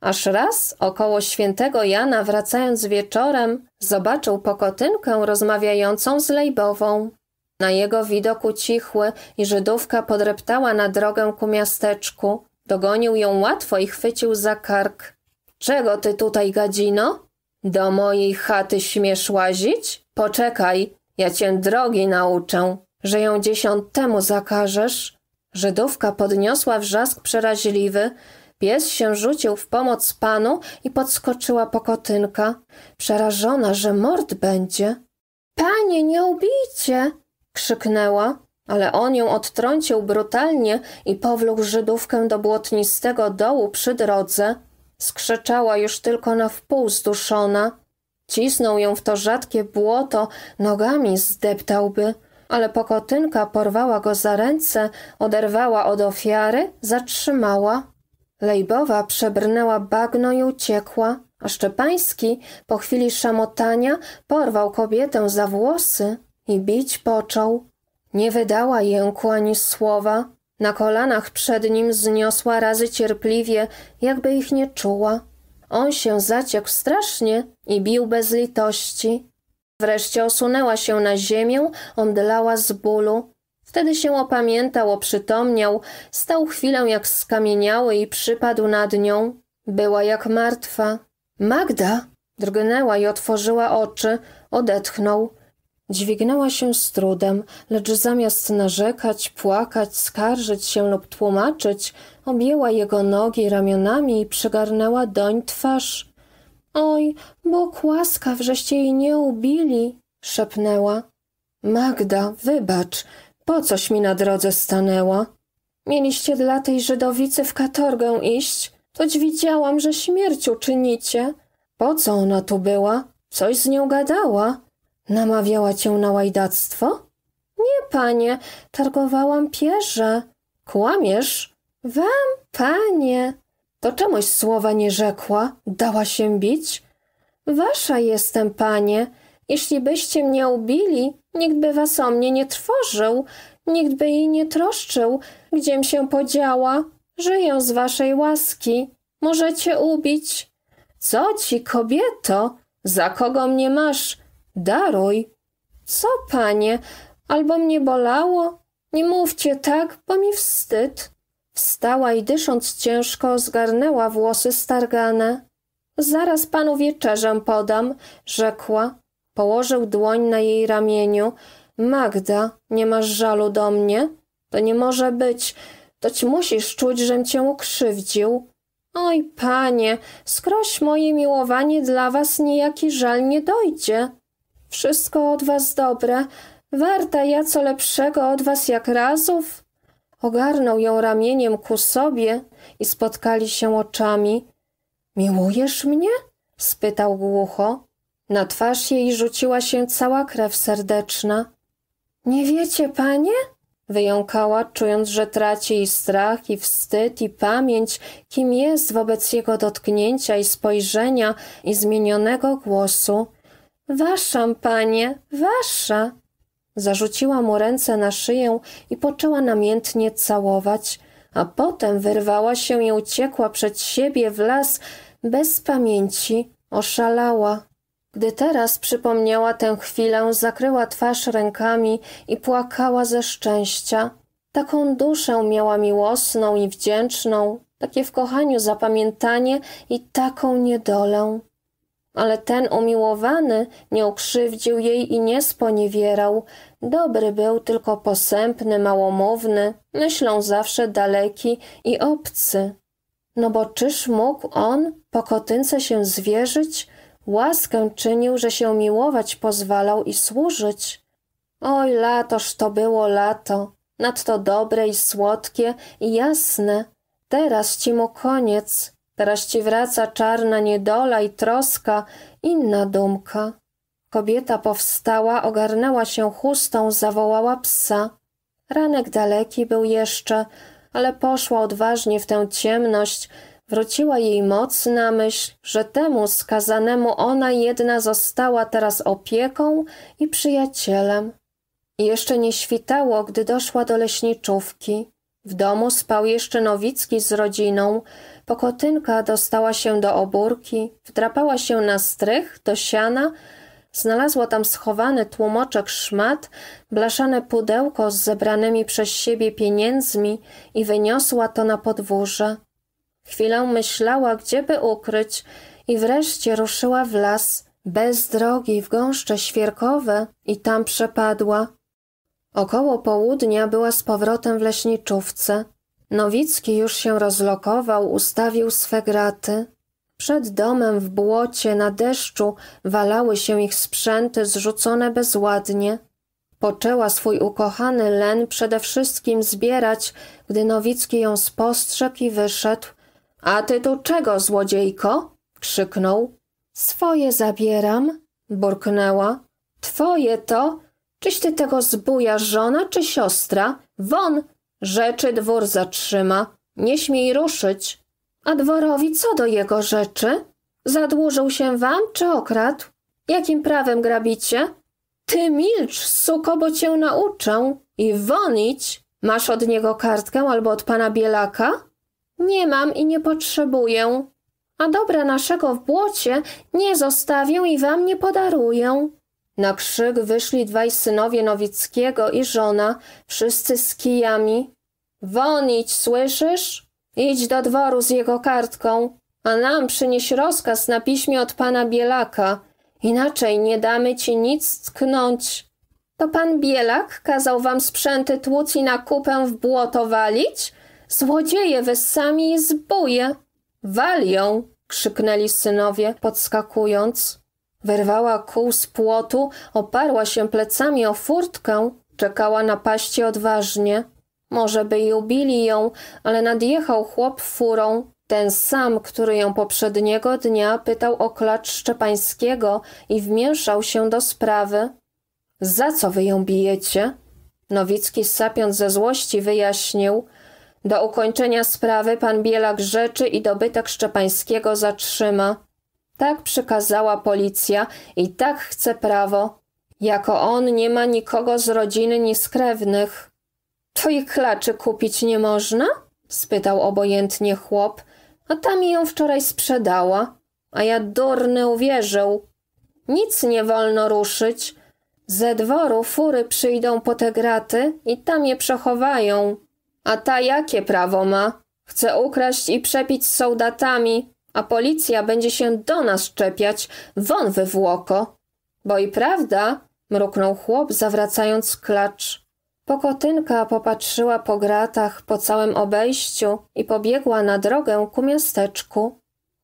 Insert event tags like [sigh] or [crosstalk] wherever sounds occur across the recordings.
Aż raz około świętego Jana wracając wieczorem zobaczył pokotynkę rozmawiającą z Lejbową. Na jego widok ucichły i Żydówka podreptała na drogę ku miasteczku. Dogonił ją łatwo i chwycił za kark. Czego ty tutaj, gadzino? Do mojej chaty śmiesz łazić? Poczekaj, ja cię drogi nauczę, że ją dziesiątemu zakażesz. Żydówka podniosła wrzask przeraźliwy, Pies się rzucił w pomoc panu i podskoczyła pokotynka, przerażona, że mord będzie. Panie, nie ubijcie! krzyknęła, ale on ją odtrącił brutalnie i powlókł Żydówkę do błotnistego dołu przy drodze. Skrzeczała już tylko na wpół zduszona. Cisnął ją w to rzadkie błoto, nogami zdeptałby, ale pokotynka porwała go za ręce, oderwała od ofiary, zatrzymała. Lejbowa przebrnęła bagno i uciekła, a Szczepański po chwili szamotania porwał kobietę za włosy i bić począł. Nie wydała jęku ani słowa, na kolanach przed nim zniosła razy cierpliwie, jakby ich nie czuła. On się zaciekł strasznie i bił bez litości. Wreszcie osunęła się na ziemię, omdlała z bólu. Wtedy się opamiętał, oprzytomniał, stał chwilę jak skamieniały i przypadł nad nią. Była jak martwa. Magda! Drgnęła i otworzyła oczy, odetchnął. Dźwignęła się z trudem, lecz zamiast narzekać, płakać, skarżyć się lub tłumaczyć, objęła jego nogi ramionami i przygarnęła doń twarz. Oj, Bóg łaskaw, żeście jej nie ubili, szepnęła. Magda, wybacz, po coś mi na drodze stanęła? Mieliście dla tej Żydowicy w katorgę iść? Toć widziałam, że śmierć uczynicie. Po co ona tu była? Coś z nią gadała? Namawiała cię na łajdactwo? Nie, panie, targowałam pierze. Kłamiesz? Wam, panie. To czemuś słowa nie rzekła? Dała się bić? Wasza jestem, panie. Jeśli byście mnie ubili, nikt by was o mnie nie trwożył, nikt by jej nie troszczył, gdziem się podziała. Żyję z waszej łaski. Możecie ubić. Co ci, kobieto? Za kogo mnie masz? Daruj. Co, panie? Albo mnie bolało? Nie mówcie tak, bo mi wstyd. Wstała i dysząc ciężko zgarnęła włosy stargane. Zaraz panu wieczerzę podam, rzekła. Położył dłoń na jej ramieniu. Magda, nie masz żalu do mnie? To nie może być. Toć musisz czuć, żem cię ukrzywdził. Oj, panie, skroś moje miłowanie dla was niejaki żal nie dojdzie. Wszystko od was dobre. Warta ja co lepszego od was jak razów. Ogarnął ją ramieniem ku sobie i spotkali się oczami. Miłujesz mnie? spytał głucho. Na twarz jej rzuciła się cała krew serdeczna. Nie wiecie, panie? Wyjąkała, czując, że traci i strach, i wstyd, i pamięć, kim jest wobec jego dotknięcia i spojrzenia, i zmienionego głosu. Wasza, panie, wasza! Zarzuciła mu ręce na szyję i poczęła namiętnie całować, a potem wyrwała się i uciekła przed siebie w las bez pamięci, oszalała. Gdy teraz przypomniała tę chwilę, zakryła twarz rękami i płakała ze szczęścia. Taką duszę miała miłosną i wdzięczną, takie w kochaniu zapamiętanie i taką niedolę. Ale ten umiłowany nie ukrzywdził jej i nie sponiewierał. Dobry był tylko posępny, małomówny, myślą zawsze daleki i obcy. No bo czyż mógł on po kotynce się zwierzyć? Łaskę czynił, że się miłować pozwalał i służyć. Oj, latoż to było lato, nadto dobre i słodkie i jasne. Teraz ci mu koniec, teraz ci wraca czarna niedola i troska, inna dumka. Kobieta powstała, ogarnęła się chustą, zawołała psa. Ranek daleki był jeszcze, ale poszła odważnie w tę ciemność, Wróciła jej mocna myśl, że temu skazanemu ona jedna została teraz opieką i przyjacielem. I jeszcze nie świtało, gdy doszła do leśniczówki. W domu spał jeszcze Nowicki z rodziną. Pokotynka dostała się do obórki, wdrapała się na strych, do siana, Znalazła tam schowany tłumoczek szmat, blaszane pudełko z zebranymi przez siebie pieniędzmi i wyniosła to na podwórze. Chwilę myślała, gdzieby ukryć i wreszcie ruszyła w las, bez drogi, w gąszcze świerkowe i tam przepadła. Około południa była z powrotem w leśniczówce. Nowicki już się rozlokował, ustawił swe graty. Przed domem w błocie, na deszczu walały się ich sprzęty zrzucone bezładnie. Poczęła swój ukochany len przede wszystkim zbierać, gdy Nowicki ją spostrzegł i wyszedł, a ty tu czego, złodziejko? krzyknął. Swoje zabieram, burknęła. Twoje to? Czyś ty tego zbuja żona czy siostra? Won! Rzeczy dwór zatrzyma. Nie śmiej ruszyć. A dworowi co do jego rzeczy? Zadłużył się wam czy okradł? Jakim prawem grabicie? Ty milcz, suko, bo cię nauczę. I wonić! Masz od niego kartkę albo od pana Bielaka? Nie mam i nie potrzebuję, a dobra naszego w błocie nie zostawię i wam nie podaruję. Na krzyk wyszli dwaj synowie Nowickiego i żona, wszyscy z kijami. Wonić, słyszysz? Idź do dworu z jego kartką, a nam przynieś rozkaz na piśmie od pana Bielaka. Inaczej nie damy ci nic tknąć. To pan Bielak kazał wam sprzęty tłuc i na kupę w błoto walić? Złodzieje, wy sami zbóje! walią! ją! krzyknęli synowie, podskakując. Wyrwała kół z płotu, oparła się plecami o furtkę, czekała na paście odważnie. Może by i ubili ją, ale nadjechał chłop furą, ten sam, który ją poprzedniego dnia pytał o klacz Szczepańskiego i wmieszał się do sprawy. Za co wy ją bijecie? Nowicki sapiąc ze złości wyjaśnił – do ukończenia sprawy pan Bielak rzeczy i dobytek Szczepańskiego zatrzyma. Tak przykazała policja i tak chce prawo. Jako on nie ma nikogo z rodziny ni z krewnych. Twoich klaczy kupić nie można? spytał obojętnie chłop. A ta mi ją wczoraj sprzedała. A ja durny uwierzył. Nic nie wolno ruszyć. Ze dworu fury przyjdą po te graty i tam je przechowają. A ta jakie prawo ma? Chce ukraść i przepić z soldatami, a policja będzie się do nas czepiać, won wywłoko. Bo i prawda, mruknął chłop, zawracając klacz. Pokotynka popatrzyła po gratach, po całym obejściu i pobiegła na drogę ku miasteczku.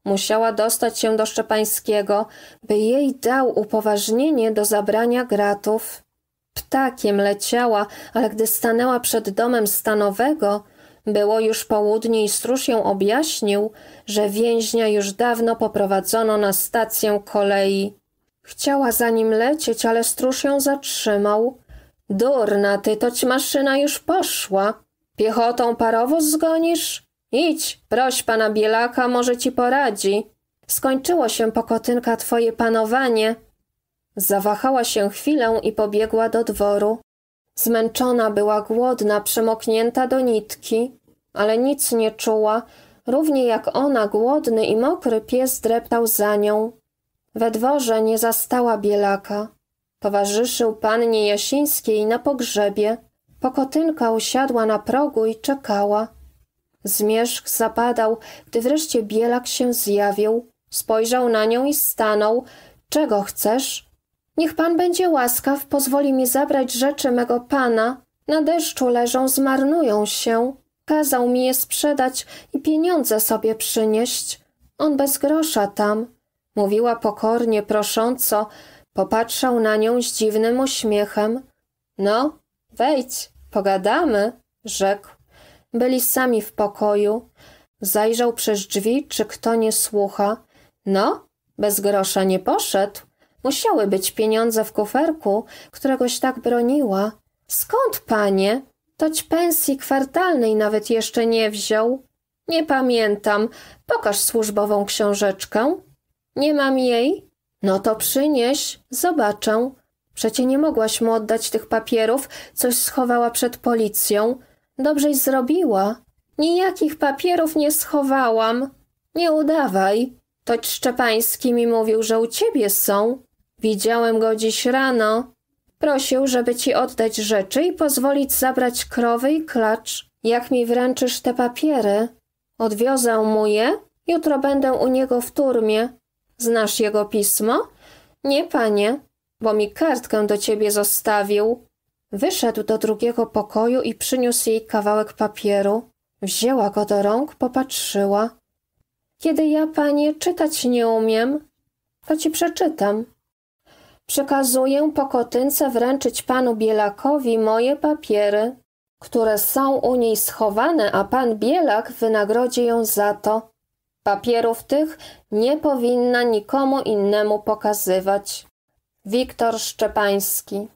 Musiała dostać się do Szczepańskiego, by jej dał upoważnienie do zabrania gratów ptakiem leciała, ale gdy stanęła przed domem stanowego, było już południe i stróż ją objaśnił, że więźnia już dawno poprowadzono na stację kolei. Chciała za nim lecieć, ale stróż ją zatrzymał. Durna ty, toć maszyna już poszła. Piechotą parowoz zgonisz? Idź, proś pana Bielaka, może ci poradzi. Skończyło się, pokotynka, twoje panowanie. Zawahała się chwilę i pobiegła do dworu. Zmęczona była głodna, przemoknięta do nitki, ale nic nie czuła, równie jak ona głodny i mokry pies dreptał za nią. We dworze nie zastała bielaka. Towarzyszył pannie Jasińskiej na pogrzebie. Pokotynka usiadła na progu i czekała. Zmierzch zapadał, gdy wreszcie bielak się zjawił. Spojrzał na nią i stanął. Czego chcesz? Niech pan będzie łaskaw, pozwoli mi zabrać rzeczy mego pana. Na deszczu leżą, zmarnują się. Kazał mi je sprzedać i pieniądze sobie przynieść. On bez grosza tam. Mówiła pokornie, prosząco. Popatrzał na nią z dziwnym uśmiechem. No, wejdź, pogadamy, rzekł. Byli sami w pokoju. Zajrzał przez drzwi, czy kto nie słucha. No, bez grosza nie poszedł. Musiały być pieniądze w kuferku, któregoś tak broniła. Skąd, panie? Toć pensji kwartalnej nawet jeszcze nie wziął. Nie pamiętam. Pokaż służbową książeczkę. Nie mam jej? No to przynieś, zobaczę. Przecie nie mogłaś mu oddać tych papierów, coś schowała przed policją. Dobrześ zrobiła. Nijakich papierów nie schowałam. Nie udawaj. Toć Szczepański mi mówił, że u ciebie są. Widziałem go dziś rano. Prosił, żeby ci oddać rzeczy i pozwolić zabrać krowy i klacz, jak mi wręczysz te papiery. Odwiozę mu je, jutro będę u niego w turmie. Znasz jego pismo? Nie, panie, bo mi kartkę do ciebie zostawił. Wyszedł do drugiego pokoju i przyniósł jej kawałek papieru. Wzięła go do rąk, popatrzyła. Kiedy ja, panie, czytać nie umiem, to ci przeczytam. Przekazuję pokotynce wręczyć panu Bielakowi moje papiery, które są u niej schowane, a pan Bielak wynagrodzi ją za to. Papierów tych nie powinna nikomu innemu pokazywać. Wiktor Szczepański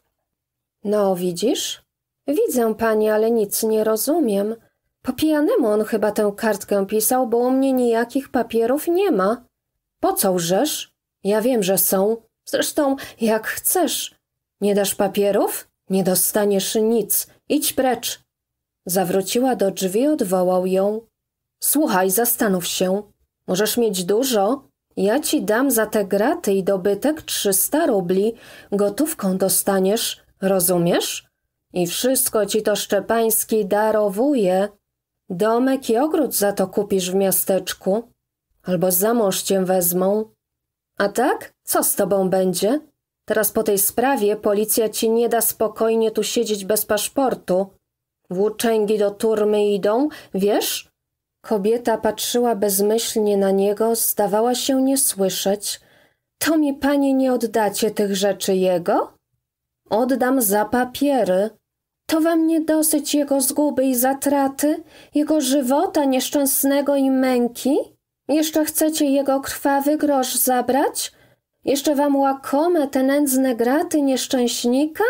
No, widzisz? Widzę pani, ale nic nie rozumiem. Po pijanemu on chyba tę kartkę pisał, bo u mnie nijakich papierów nie ma. Po co łżesz? Ja wiem, że są. Zresztą, jak chcesz. Nie dasz papierów? Nie dostaniesz nic. Idź precz. Zawróciła do drzwi, odwołał ją. Słuchaj, zastanów się. Możesz mieć dużo. Ja ci dam za te graty i dobytek trzysta rubli. Gotówką dostaniesz, rozumiesz? I wszystko ci to Szczepański darowuje. Domek i ogród za to kupisz w miasteczku. Albo za cię wezmą. A tak? Co z tobą będzie? Teraz po tej sprawie policja ci nie da spokojnie tu siedzieć bez paszportu. Włóczęgi do turmy idą, wiesz? Kobieta patrzyła bezmyślnie na niego, zdawała się nie słyszeć. To mi panie nie oddacie tych rzeczy jego? Oddam za papiery. To wam nie dosyć jego zguby i zatraty, jego żywota nieszczęsnego i męki? Jeszcze chcecie jego krwawy grosz zabrać? Jeszcze wam łakome te nędzne graty nieszczęśnika?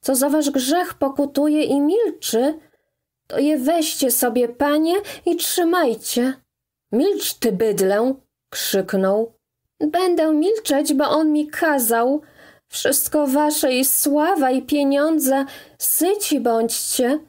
Co za wasz grzech pokutuje i milczy? To je weźcie sobie, panie, i trzymajcie. Milcz, ty bydlę! krzyknął. Będę milczeć, bo on mi kazał. Wszystko wasze i sława i pieniądze, syci bądźcie.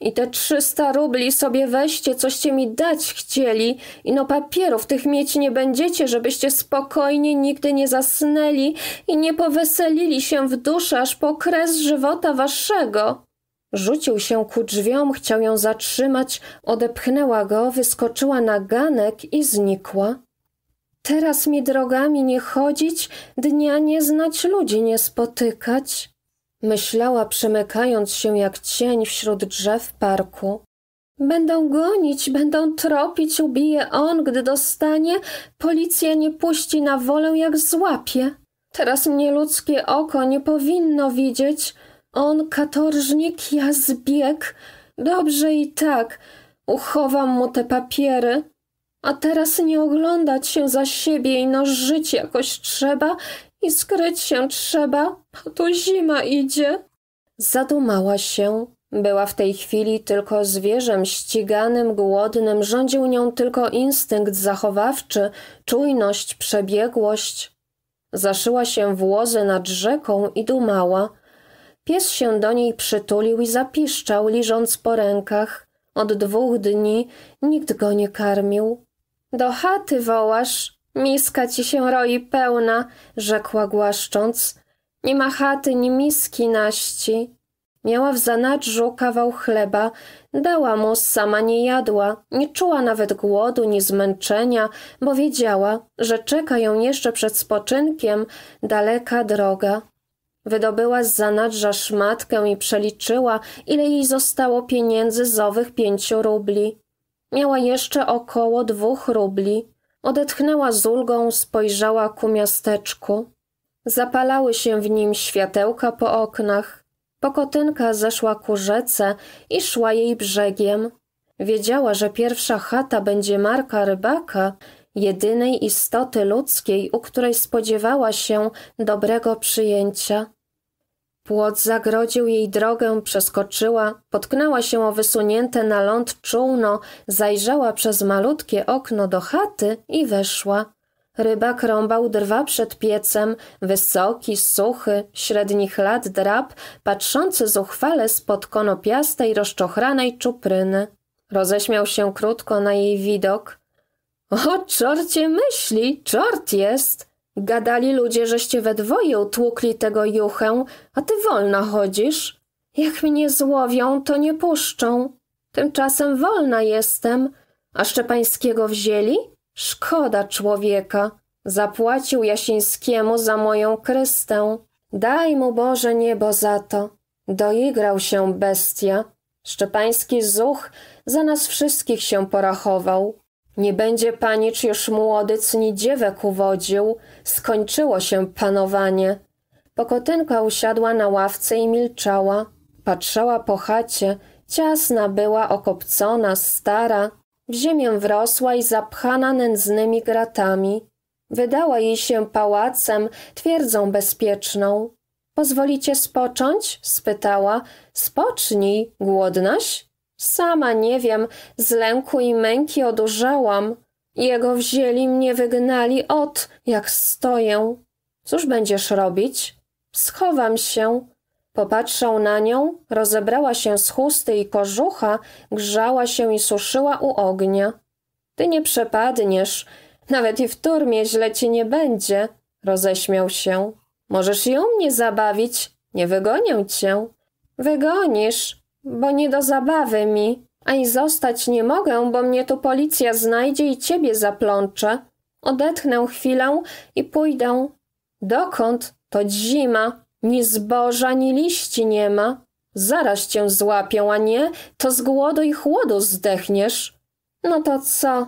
I te trzysta rubli sobie weźcie, coście mi dać chcieli, i no papierów tych mieć nie będziecie, żebyście spokojnie nigdy nie zasnęli i nie poweselili się w duszy aż po kres żywota waszego. Rzucił się ku drzwiom, chciał ją zatrzymać, odepchnęła go, wyskoczyła na ganek i znikła. Teraz mi drogami nie chodzić, dnia nie znać ludzi nie spotykać. Myślała, przemykając się jak cień wśród drzew parku. Będą gonić, będą tropić, ubije on, gdy dostanie. Policja nie puści na wolę, jak złapie. Teraz mnie ludzkie oko nie powinno widzieć. On katorżnik, ja zbieg. Dobrze i tak. Uchowam mu te papiery. A teraz nie oglądać się za siebie i no żyć jakoś trzeba i skryć się trzeba, a to zima idzie. Zadumała się. Była w tej chwili tylko zwierzem ściganym, głodnym, rządził nią tylko instynkt zachowawczy, czujność, przebiegłość. Zaszyła się łozy nad rzeką i dumała. Pies się do niej przytulił i zapiszczał, liżąc po rękach. Od dwóch dni nikt go nie karmił. Do chaty wołasz, Miska ci się roi pełna, rzekła głaszcząc. Nie ma chaty, ni miski naści. Miała w zanadrzu kawał chleba, dała mu, sama nie jadła, nie czuła nawet głodu, ni zmęczenia, bo wiedziała, że czeka ją jeszcze przed spoczynkiem daleka droga. Wydobyła z zanadrza szmatkę i przeliczyła, ile jej zostało pieniędzy z owych pięciu rubli. Miała jeszcze około dwóch rubli. Odetchnęła z ulgą, spojrzała ku miasteczku. Zapalały się w nim światełka po oknach. Pokotynka zeszła ku rzece i szła jej brzegiem. Wiedziała, że pierwsza chata będzie Marka Rybaka, jedynej istoty ludzkiej, u której spodziewała się dobrego przyjęcia. Płot zagrodził jej drogę, przeskoczyła, potknęła się o wysunięte na ląd czółno, zajrzała przez malutkie okno do chaty i weszła. Ryba krąbał drwa przed piecem, wysoki, suchy, średnich lat drab, patrzący zuchwale spod konopiastej, rozczochranej czupryny. Roześmiał się krótko na jej widok. – O czorcie myśli, czort jest! Gadali ludzie, żeście we dwoje utłukli tego juchę, a ty wolna chodzisz. Jak mnie złowią, to nie puszczą. Tymczasem wolna jestem. A Szczepańskiego wzięli? Szkoda człowieka. Zapłacił Jasińskiemu za moją krystę. Daj mu Boże niebo za to. Doigrał się bestia. Szczepański zuch za nas wszystkich się porachował. Nie będzie panicz już młody, ni dziewek uwodził, skończyło się panowanie. Pokotynka usiadła na ławce i milczała. Patrzała po chacie, ciasna była, okopcona, stara. W ziemię wrosła i zapchana nędznymi gratami. Wydała jej się pałacem, twierdzą bezpieczną. Pozwolicie spocząć? spytała. Spocznij, głodnaś? Sama nie wiem, z lęku i męki odurzałam. Jego wzięli mnie, wygnali od, jak stoję. Cóż będziesz robić? Schowam się. Popatrzał na nią, rozebrała się z chusty i kożucha, grzała się i suszyła u ognia. Ty nie przepadniesz, nawet i w turmie źle ci nie będzie, roześmiał się. Możesz ją mnie zabawić, nie wygonię cię. Wygonisz, bo nie do zabawy mi. A i zostać nie mogę, bo mnie tu policja znajdzie i ciebie zaplącze. Odetchnę chwilę i pójdę. Dokąd? To zima. Ni zboża, ni liści nie ma. Zaraz cię złapią, a nie, to z głodu i chłodu zdechniesz. No to co?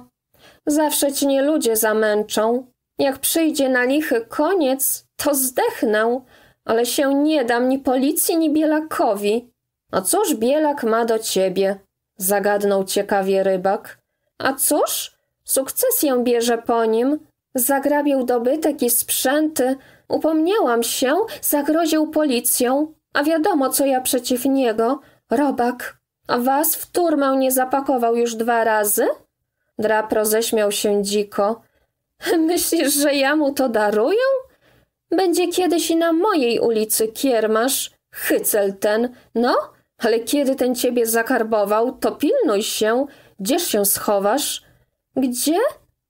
Zawsze ci nie ludzie zamęczą. Jak przyjdzie na lichy koniec, to zdechnę, ale się nie dam ni policji, ni bielakowi. A cóż Bielak ma do ciebie? Zagadnął ciekawie rybak. A cóż? Sukcesję bierze po nim. Zagrabił dobytek i sprzęty. Upomniałam się, zagroził policją. A wiadomo, co ja przeciw niego. Robak. A was w turmę nie zapakował już dwa razy? Drap roześmiał się dziko. [laughs] Myślisz, że ja mu to daruję? Będzie kiedyś i na mojej ulicy kiermasz, chycel ten, no, ale kiedy ten ciebie zakarbował, to pilnuj się, gdzież się schowasz? Gdzie?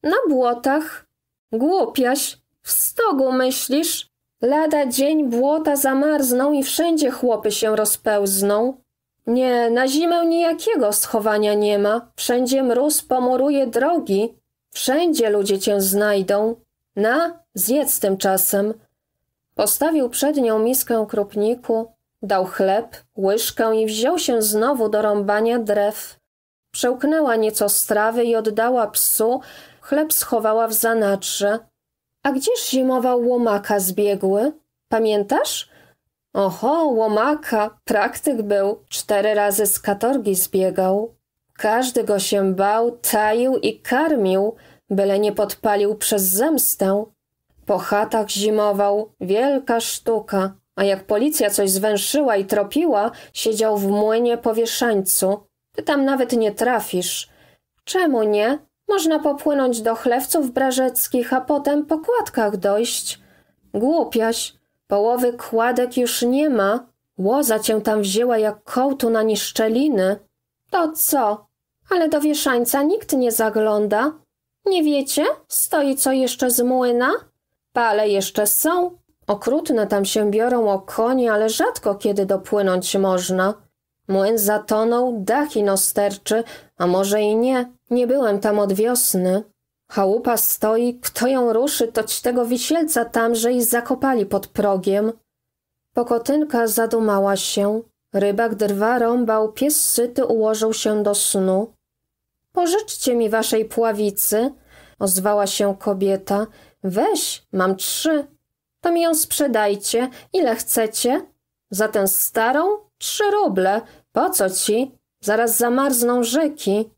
Na błotach. Głupiaś, w stogu myślisz? Lada dzień błota zamarzną i wszędzie chłopy się rozpełzną. Nie, na zimę nijakiego schowania nie ma. Wszędzie mróz pomoruje drogi. Wszędzie ludzie cię znajdą. Na, zjedz tymczasem. Postawił przed nią miskę krupniku, Dał chleb, łyżkę i wziął się znowu do rąbania drew. Przełknęła nieco strawy i oddała psu, chleb schowała w zanadrze. A gdzież zimował łomaka zbiegły? Pamiętasz? Oho, łomaka, praktyk był, cztery razy z katorgi zbiegał. Każdy go się bał, taił i karmił, byle nie podpalił przez zemstę. Po chatach zimował, wielka sztuka. A jak policja coś zwęszyła i tropiła, siedział w młynie po wieszańcu. Ty tam nawet nie trafisz. Czemu nie? Można popłynąć do chlewców brażeckich, a potem po kładkach dojść. Głupiaś, połowy kładek już nie ma. Łoza cię tam wzięła jak kołtu na niszczeliny. To co? Ale do wieszańca nikt nie zagląda. Nie wiecie? Stoi co jeszcze z młyna? Pale jeszcze są, Okrutne tam się biorą o konie, ale rzadko kiedy dopłynąć można. Młyn zatonął, dach ino sterczy, a może i nie. Nie byłem tam od wiosny. Chałupa stoi, kto ją ruszy, toć tego wisielca tamże i zakopali pod progiem. Pokotynka zadumała się. Rybak drwa rąbał, pies syty ułożył się do snu. Pożyczcie mi waszej pławicy, ozwała się kobieta. Weź, mam trzy to mi ją sprzedajcie, ile chcecie. Za tę starą? Trzy ruble. Po co ci? Zaraz zamarzną rzeki.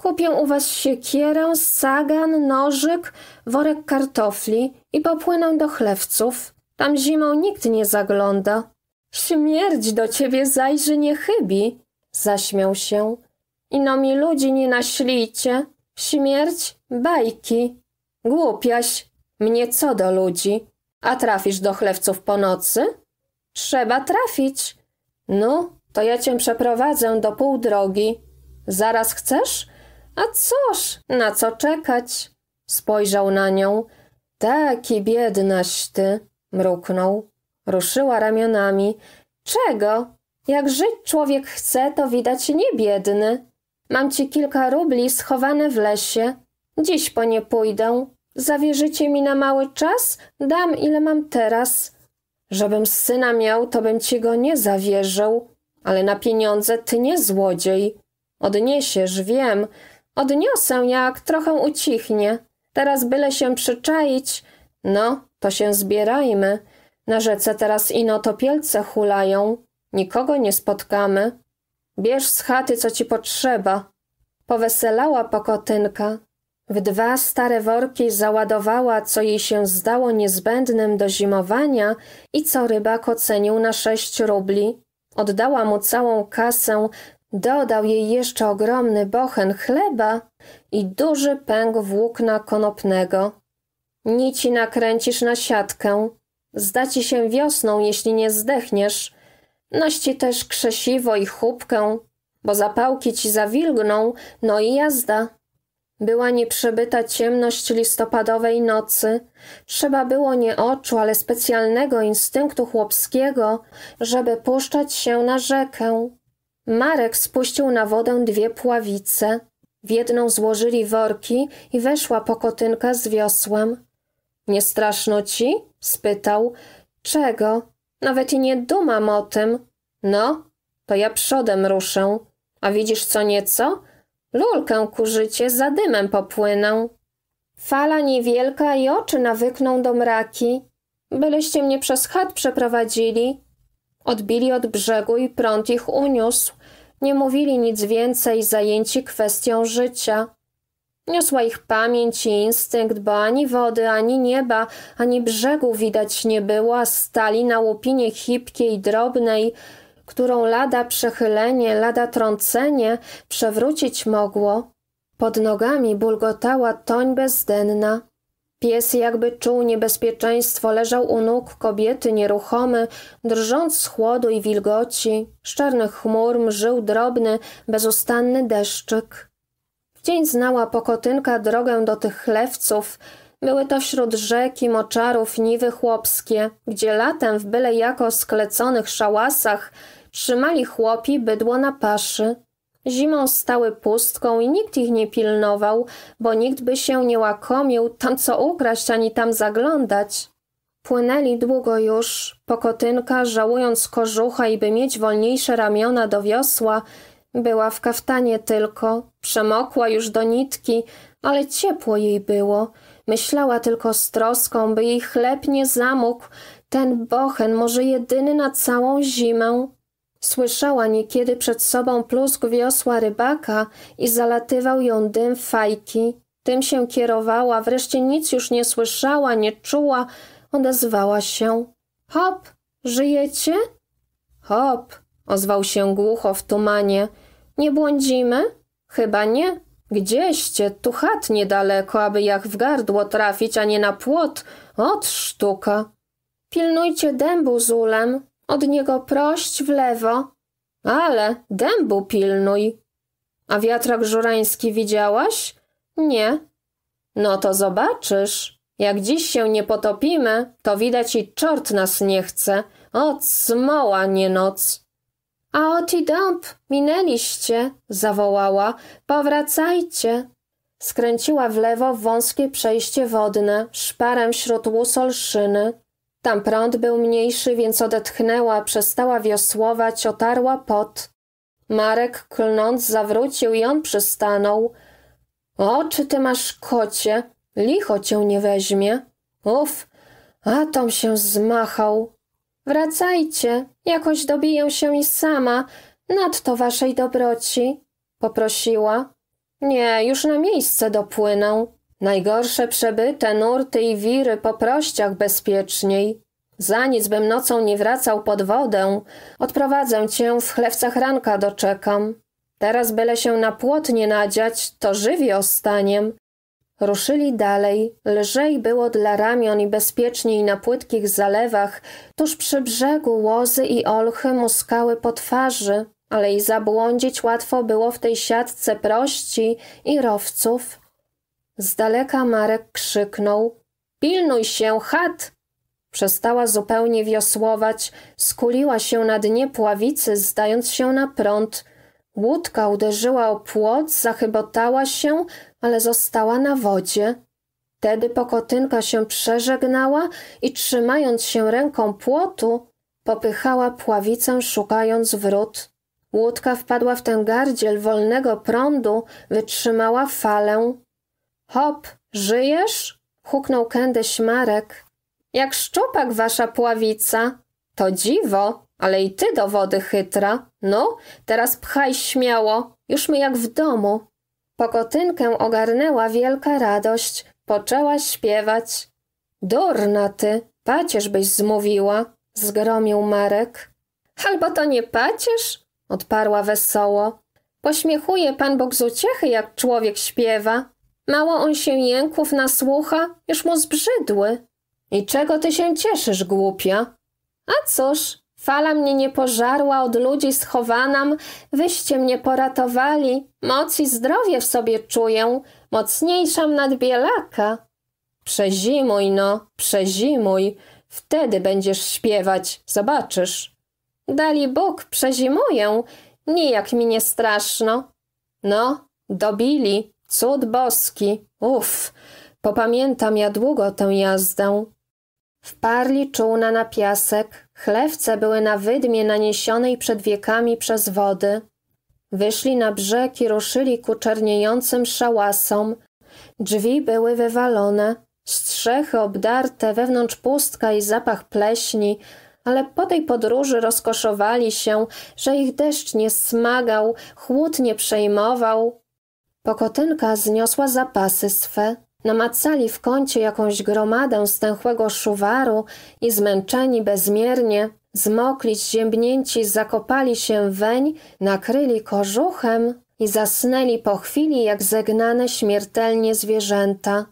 Kupię u was siekierę, sagan, nożyk, worek kartofli i popłynę do chlewców. Tam zimą nikt nie zagląda. Śmierć do ciebie zajrzy nie chybi, zaśmiał się. Ino mi ludzi nie naślijcie. Śmierć? Bajki. Głupiaś. Mnie co do ludzi? A trafisz do chlewców po nocy? Trzeba trafić. No, to ja cię przeprowadzę do pół drogi. Zaraz chcesz? A cóż, na co czekać? Spojrzał na nią. Taki biednaś ty, mruknął. Ruszyła ramionami. Czego? Jak żyć człowiek chce, to widać nie biedny. Mam ci kilka rubli schowane w lesie. Dziś po nie pójdę. Zawierzycie mi na mały czas? Dam ile mam teraz. Żebym syna miał, to bym ci go nie zawierzył. Ale na pieniądze ty nie złodziej. Odniesiesz, wiem. Odniosę, jak trochę ucichnie. Teraz byle się przyczaić. No, to się zbierajmy. Na rzece teraz ino topielce hulają. Nikogo nie spotkamy. Bierz z chaty, co ci potrzeba. Poweselała pokotynka. W dwa stare worki załadowała, co jej się zdało niezbędnym do zimowania i co rybak ocenił na sześć rubli. Oddała mu całą kasę, dodał jej jeszcze ogromny bochen chleba i duży pęk włókna konopnego. Nici nakręcisz na siatkę. Zda ci się wiosną, jeśli nie zdechniesz. Noś też krzesiwo i chubkę, bo zapałki ci zawilgną, no i jazda. Była nieprzebyta ciemność listopadowej nocy. Trzeba było nie oczu, ale specjalnego instynktu chłopskiego, żeby puszczać się na rzekę. Marek spuścił na wodę dwie pławice. W jedną złożyli worki i weszła pokotynka z wiosłem. Nie straszno ci? spytał. Czego? Nawet i nie dumam o tym. No, to ja przodem ruszę. A widzisz co nieco? Lulkę kurzycie za dymem popłynę. Fala niewielka i oczy nawykną do mraki. Byleście mnie przez chat przeprowadzili. Odbili od brzegu i prąd ich uniósł. Nie mówili nic więcej, zajęci kwestią życia. Niosła ich pamięć i instynkt, bo ani wody, ani nieba, ani brzegu widać nie było, a stali na łupinie chipkiej, drobnej, którą lada przechylenie, lada trącenie przewrócić mogło. Pod nogami bulgotała toń bezdenna. Pies jakby czuł niebezpieczeństwo, leżał u nóg kobiety nieruchomy, drżąc z chłodu i wilgoci. Z czarnych chmur mżył drobny, bezustanny deszczyk. W dzień znała pokotynka drogę do tych chlewców. Były to wśród rzeki, moczarów, niwy chłopskie, gdzie latem w byle jako skleconych szałasach Trzymali chłopi bydło na paszy. Zimą stały pustką i nikt ich nie pilnował, bo nikt by się nie łakomił tam co ukraść ani tam zaglądać. Płynęli długo już, pokotynka, żałując kożucha i by mieć wolniejsze ramiona do wiosła, była w kaftanie tylko, przemokła już do nitki, ale ciepło jej było. Myślała tylko z troską, by jej chleb nie zamógł, ten bochen może jedyny na całą zimę. Słyszała niekiedy przed sobą plusk wiosła rybaka i zalatywał ją dym fajki. Tym się kierowała, wreszcie nic już nie słyszała, nie czuła. Odezwała się. Hop, żyjecie? Hop, ozwał się głucho w tumanie. Nie błądzimy? Chyba nie. Gdzieście, tu chat niedaleko, aby jak w gardło trafić, a nie na płot. Ot sztuka. Pilnujcie dębu z ulem, od niego prość w lewo. Ale dębu pilnuj. A wiatrak żurański widziałaś? Nie. No to zobaczysz. Jak dziś się nie potopimy, to widać i czort nas nie chce. Od smoła nie noc. A oti dąb, minęliście, zawołała. Powracajcie. Skręciła w lewo wąskie przejście wodne, szparem śród łusol szyny. Tam prąd był mniejszy, więc odetchnęła, przestała wiosłować, otarła pot. Marek klnąc zawrócił i on przystanął. O, czy ty masz kocie? Licho cię nie weźmie. Uf, a Tom się zmachał. Wracajcie, jakoś dobiję się i sama, nadto waszej dobroci, poprosiła. Nie, już na miejsce dopłynę. Najgorsze przebyte nurty i wiry po prościach bezpieczniej. Za nic bym nocą nie wracał pod wodę, odprowadzę cię w chlewcach ranka doczekam. Teraz byle się na płot nie nadziać, to żywi ostaniem. Ruszyli dalej, lżej było dla ramion i bezpieczniej na płytkich zalewach, tuż przy brzegu łozy i olchy muskały po twarzy, ale i zabłądzić łatwo było w tej siatce prości i rowców. Z daleka Marek krzyknął: Pilnuj się, chat! Przestała zupełnie wiosłować, skuliła się na dnie pławicy, zdając się na prąd. Łódka uderzyła o płot, zachybotała się, ale została na wodzie. Tedy pokotynka się przeżegnała i trzymając się ręką płotu, popychała pławicę, szukając wrót. Łódka wpadła w ten gardziel wolnego prądu, wytrzymała falę. Hop, żyjesz? Huknął kędyś Marek. Jak szczupak wasza pławica. To dziwo, ale i ty do wody chytra. No, teraz pchaj śmiało, już my jak w domu. Pokotynkę ogarnęła wielka radość, poczęła śpiewać. Durna ty, pacierz byś zmówiła, zgromił Marek. Albo to nie pacierz? odparła wesoło. Pośmiechuje Pan Bóg z uciechy, jak człowiek śpiewa. Mało on się jęków nasłucha, już mu zbrzydły. I czego ty się cieszysz, głupia? A cóż, fala mnie nie pożarła, od ludzi schowanam, wyście mnie poratowali, moc i zdrowie w sobie czuję, mocniejszam nad bielaka. Przezimuj no, przezimuj, wtedy będziesz śpiewać, zobaczysz. Dali Bóg, przezimuję, nijak mi nie straszno. No, dobili, Cud boski, uff, popamiętam ja długo tę jazdę. Wparli czółna na piasek, chlewce były na wydmie naniesionej przed wiekami przez wody. Wyszli na brzeg i ruszyli ku czerniejącym szałasom. Drzwi były wywalone, strzechy obdarte, wewnątrz pustka i zapach pleśni, ale po tej podróży rozkoszowali się, że ich deszcz nie smagał, chłód nie przejmował, Pokotynka zniosła zapasy swe, namacali w kącie jakąś gromadę stęchłego szuwaru i zmęczeni bezmiernie, zmokli, ziębnięci, zakopali się weń, nakryli kożuchem i zasnęli po chwili jak zegnane śmiertelnie zwierzęta.